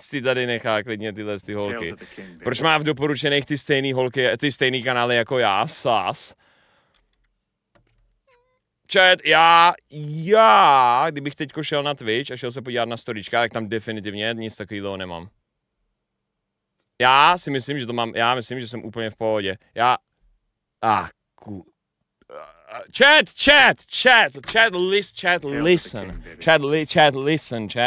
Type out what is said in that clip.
si tady nechá klidně tyhle ty holky. Proč má v doporučených ty stejné holky, eh, ty stejné kanály jako já, sas? Chat, já, já, kdybych teď šel na Twitch a šel se podívat na storička, tak tam definitivně nic takového nemám. Já si myslím, že to mám, já myslím, že jsem úplně v pohodě. Já, a ah, ku, chat, chat, chat, chat, list, chat, listen, chat, li, chat, listen, chat.